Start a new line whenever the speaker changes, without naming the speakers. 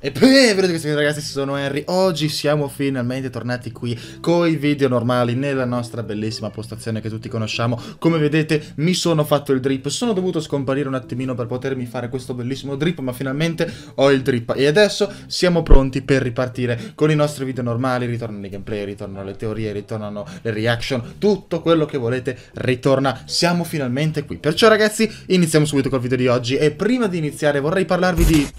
E beh, vedete ragazzi, sono Harry Oggi siamo finalmente tornati qui Con i video normali nella nostra bellissima postazione che tutti conosciamo. Come vedete, mi sono fatto il drip. Sono dovuto scomparire un attimino per potermi fare questo bellissimo drip, ma finalmente ho il drip. E adesso siamo pronti per ripartire con i nostri video normali. Ritornano i gameplay, ritornano le teorie, ritornano le reaction, tutto quello che volete ritorna. Siamo finalmente qui. Perciò ragazzi, iniziamo subito col video di oggi. E prima di iniziare vorrei parlarvi di...